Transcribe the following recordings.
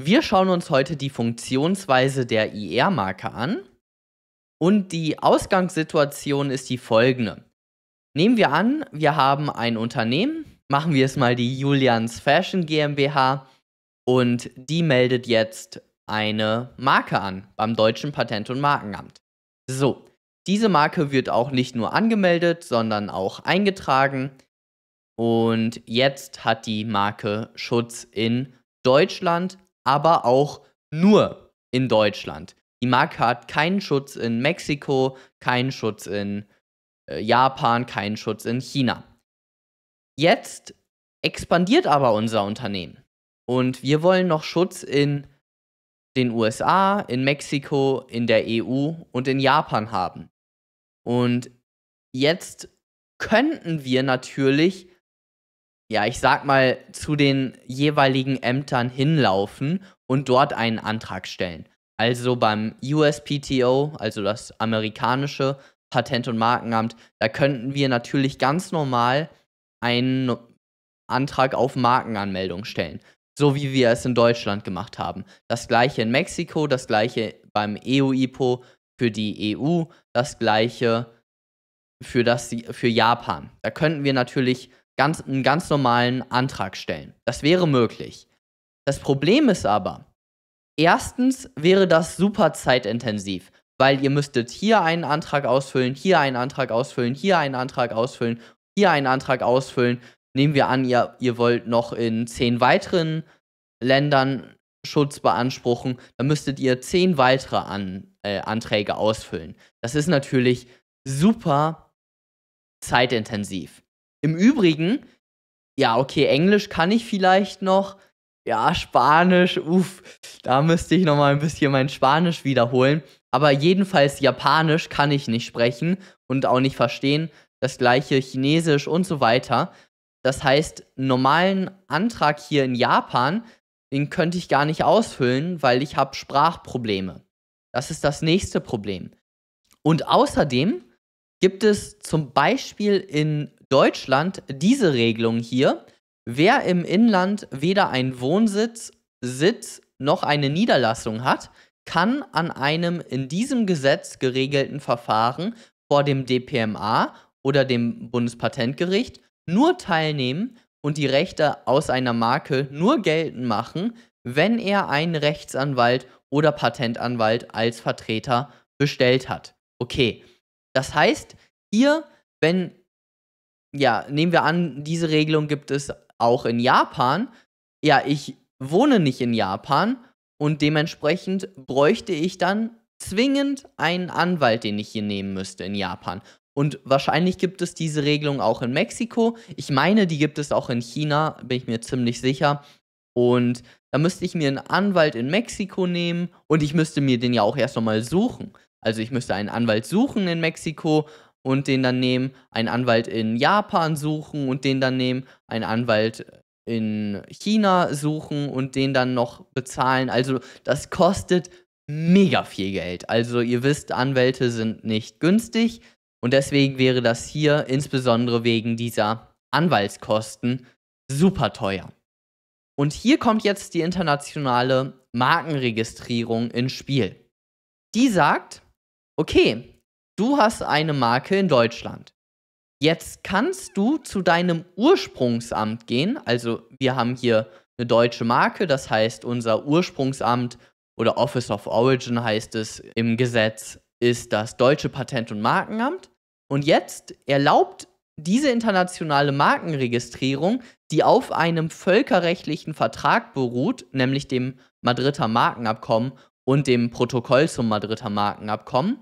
Wir schauen uns heute die Funktionsweise der ir marke an und die Ausgangssituation ist die folgende. Nehmen wir an, wir haben ein Unternehmen, machen wir es mal die Julians Fashion GmbH und die meldet jetzt eine Marke an beim deutschen Patent- und Markenamt. So, diese Marke wird auch nicht nur angemeldet, sondern auch eingetragen und jetzt hat die Marke Schutz in Deutschland aber auch nur in Deutschland. Die Marke hat keinen Schutz in Mexiko, keinen Schutz in äh, Japan, keinen Schutz in China. Jetzt expandiert aber unser Unternehmen und wir wollen noch Schutz in den USA, in Mexiko, in der EU und in Japan haben. Und jetzt könnten wir natürlich ja, ich sag mal, zu den jeweiligen Ämtern hinlaufen und dort einen Antrag stellen. Also beim USPTO, also das amerikanische Patent- und Markenamt, da könnten wir natürlich ganz normal einen Antrag auf Markenanmeldung stellen, so wie wir es in Deutschland gemacht haben. Das gleiche in Mexiko, das gleiche beim EU-IPO für die EU, das gleiche für, das, für Japan. Da könnten wir natürlich ganz, einen ganz normalen Antrag stellen. Das wäre möglich. Das Problem ist aber, erstens wäre das super zeitintensiv, weil ihr müsstet hier einen Antrag ausfüllen, hier einen Antrag ausfüllen, hier einen Antrag ausfüllen, hier einen Antrag ausfüllen. Nehmen wir an, ihr, ihr wollt noch in zehn weiteren Ländern Schutz beanspruchen, dann müsstet ihr zehn weitere an, äh, Anträge ausfüllen. Das ist natürlich super zeitintensiv. Im Übrigen, ja, okay, Englisch kann ich vielleicht noch. Ja, Spanisch, uff, da müsste ich nochmal ein bisschen mein Spanisch wiederholen. Aber jedenfalls Japanisch kann ich nicht sprechen und auch nicht verstehen. Das gleiche Chinesisch und so weiter. Das heißt, einen normalen Antrag hier in Japan, den könnte ich gar nicht ausfüllen, weil ich habe Sprachprobleme. Das ist das nächste Problem. Und außerdem gibt es zum Beispiel in Deutschland diese Regelung hier, wer im Inland weder einen Wohnsitz, Sitz noch eine Niederlassung hat, kann an einem in diesem Gesetz geregelten Verfahren vor dem DPMA oder dem Bundespatentgericht nur teilnehmen und die Rechte aus einer Marke nur geltend machen, wenn er einen Rechtsanwalt oder Patentanwalt als Vertreter bestellt hat. Okay, das heißt, hier, wenn ja, nehmen wir an, diese Regelung gibt es auch in Japan. Ja, ich wohne nicht in Japan und dementsprechend bräuchte ich dann zwingend einen Anwalt, den ich hier nehmen müsste in Japan. Und wahrscheinlich gibt es diese Regelung auch in Mexiko. Ich meine, die gibt es auch in China, bin ich mir ziemlich sicher. Und da müsste ich mir einen Anwalt in Mexiko nehmen und ich müsste mir den ja auch erst nochmal suchen. Also ich müsste einen Anwalt suchen in Mexiko, und den dann nehmen, einen Anwalt in Japan suchen und den dann nehmen, einen Anwalt in China suchen und den dann noch bezahlen. Also das kostet mega viel Geld. Also ihr wisst, Anwälte sind nicht günstig und deswegen wäre das hier insbesondere wegen dieser Anwaltskosten super teuer. Und hier kommt jetzt die internationale Markenregistrierung ins Spiel. Die sagt, okay, du hast eine Marke in Deutschland. Jetzt kannst du zu deinem Ursprungsamt gehen. Also wir haben hier eine deutsche Marke, das heißt unser Ursprungsamt oder Office of Origin heißt es im Gesetz, ist das deutsche Patent- und Markenamt. Und jetzt erlaubt diese internationale Markenregistrierung, die auf einem völkerrechtlichen Vertrag beruht, nämlich dem Madrider Markenabkommen und dem Protokoll zum Madrider Markenabkommen,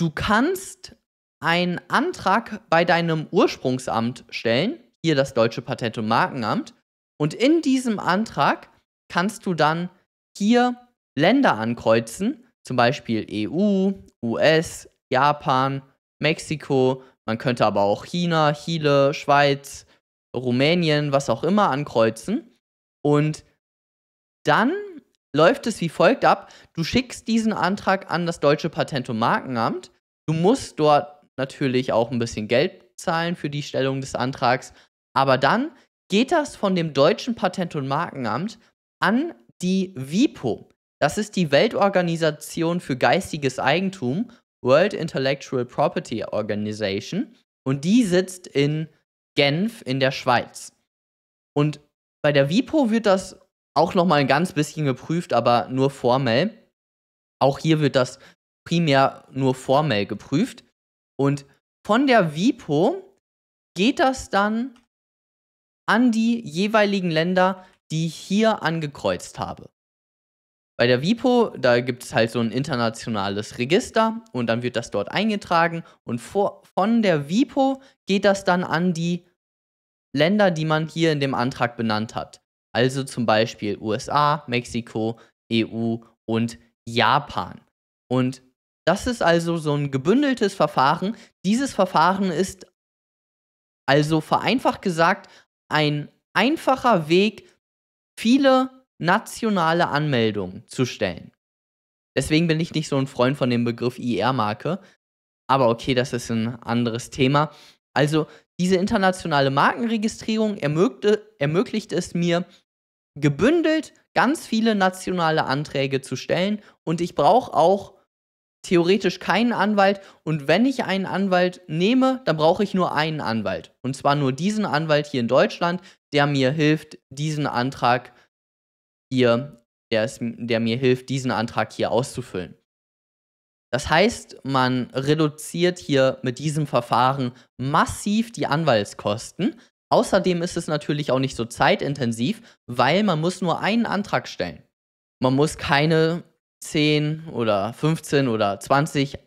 Du kannst einen Antrag bei deinem Ursprungsamt stellen, hier das Deutsche Patent- und Markenamt, und in diesem Antrag kannst du dann hier Länder ankreuzen, zum Beispiel EU, US, Japan, Mexiko, man könnte aber auch China, Chile, Schweiz, Rumänien, was auch immer ankreuzen. Und dann läuft es wie folgt ab. Du schickst diesen Antrag an das deutsche Patent- und Markenamt. Du musst dort natürlich auch ein bisschen Geld zahlen für die Stellung des Antrags. Aber dann geht das von dem deutschen Patent- und Markenamt an die WIPO. Das ist die Weltorganisation für geistiges Eigentum, World Intellectual Property Organization. Und die sitzt in Genf in der Schweiz. Und bei der WIPO wird das auch nochmal ein ganz bisschen geprüft, aber nur formell. Auch hier wird das primär nur formell geprüft. Und von der WIPO geht das dann an die jeweiligen Länder, die ich hier angekreuzt habe. Bei der WIPO, da gibt es halt so ein internationales Register und dann wird das dort eingetragen und vor, von der WIPO geht das dann an die Länder, die man hier in dem Antrag benannt hat also zum Beispiel USA, Mexiko, EU und Japan. Und das ist also so ein gebündeltes Verfahren. Dieses Verfahren ist also vereinfacht gesagt ein einfacher Weg, viele nationale Anmeldungen zu stellen. Deswegen bin ich nicht so ein Freund von dem Begriff IR-Marke. Aber okay, das ist ein anderes Thema. Also diese internationale Markenregistrierung ermöglicht, ermöglicht es mir, gebündelt ganz viele nationale Anträge zu stellen und ich brauche auch theoretisch keinen Anwalt und wenn ich einen Anwalt nehme, dann brauche ich nur einen Anwalt und zwar nur diesen Anwalt hier in Deutschland, der mir hilft, diesen Antrag hier, der, ist, der mir hilft, diesen Antrag hier auszufüllen. Das heißt, man reduziert hier mit diesem Verfahren massiv die Anwaltskosten, Außerdem ist es natürlich auch nicht so zeitintensiv, weil man muss nur einen Antrag stellen. Man muss keine 10 oder 15 oder 20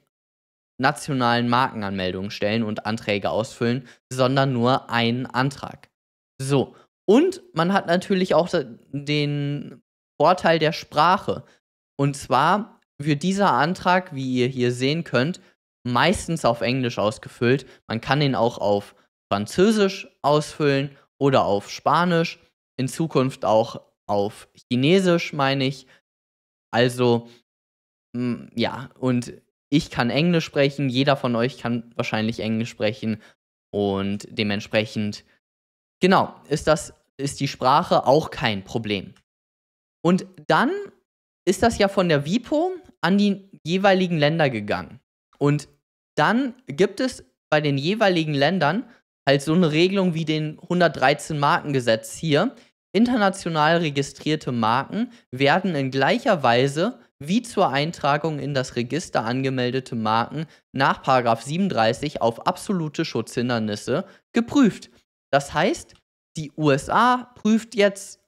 nationalen Markenanmeldungen stellen und Anträge ausfüllen, sondern nur einen Antrag. So, und man hat natürlich auch den Vorteil der Sprache. Und zwar wird dieser Antrag, wie ihr hier sehen könnt, meistens auf Englisch ausgefüllt. Man kann ihn auch auf Französisch ausfüllen oder auf Spanisch, in Zukunft auch auf Chinesisch, meine ich. Also, mm, ja, und ich kann Englisch sprechen, jeder von euch kann wahrscheinlich Englisch sprechen und dementsprechend, genau, ist das, ist die Sprache auch kein Problem. Und dann ist das ja von der WIPO an die jeweiligen Länder gegangen. Und dann gibt es bei den jeweiligen Ländern halt so eine Regelung wie den 113 Markengesetz hier. International registrierte Marken werden in gleicher Weise wie zur Eintragung in das Register angemeldete Marken nach 37 auf absolute Schutzhindernisse geprüft. Das heißt, die USA prüft jetzt,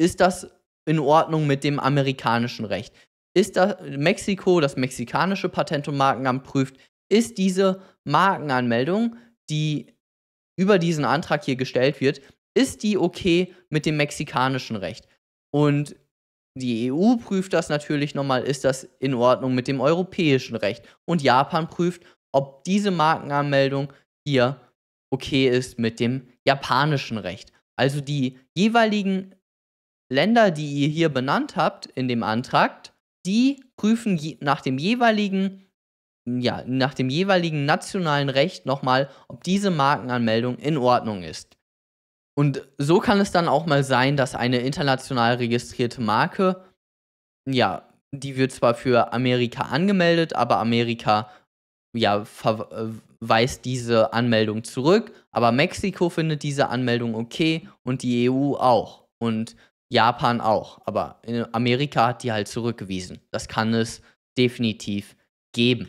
ist das in Ordnung mit dem amerikanischen Recht? Ist das Mexiko, das mexikanische Patent- und Markenamt prüft, ist diese Markenanmeldung, die über diesen Antrag hier gestellt wird, ist die okay mit dem mexikanischen Recht? Und die EU prüft das natürlich nochmal, ist das in Ordnung mit dem europäischen Recht? Und Japan prüft, ob diese Markenanmeldung hier okay ist mit dem japanischen Recht. Also die jeweiligen Länder, die ihr hier benannt habt in dem Antrag, die prüfen nach dem jeweiligen ja, nach dem jeweiligen nationalen Recht nochmal, ob diese Markenanmeldung in Ordnung ist. Und so kann es dann auch mal sein, dass eine international registrierte Marke, ja, die wird zwar für Amerika angemeldet, aber Amerika ja, äh, weist diese Anmeldung zurück, aber Mexiko findet diese Anmeldung okay und die EU auch und Japan auch, aber Amerika hat die halt zurückgewiesen. Das kann es definitiv geben.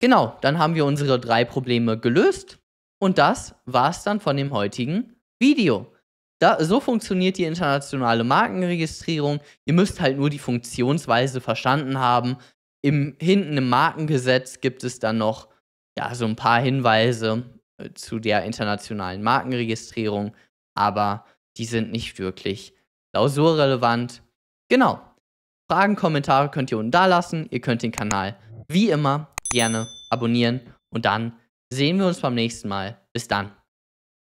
Genau, dann haben wir unsere drei Probleme gelöst. Und das war's dann von dem heutigen Video. Da, so funktioniert die internationale Markenregistrierung. Ihr müsst halt nur die Funktionsweise verstanden haben. Im, hinten im Markengesetz gibt es dann noch ja, so ein paar Hinweise äh, zu der internationalen Markenregistrierung, aber die sind nicht wirklich klausurrelevant. Genau. Fragen, Kommentare könnt ihr unten da lassen. Ihr könnt den Kanal wie immer gerne abonnieren und dann sehen wir uns beim nächsten Mal. Bis dann.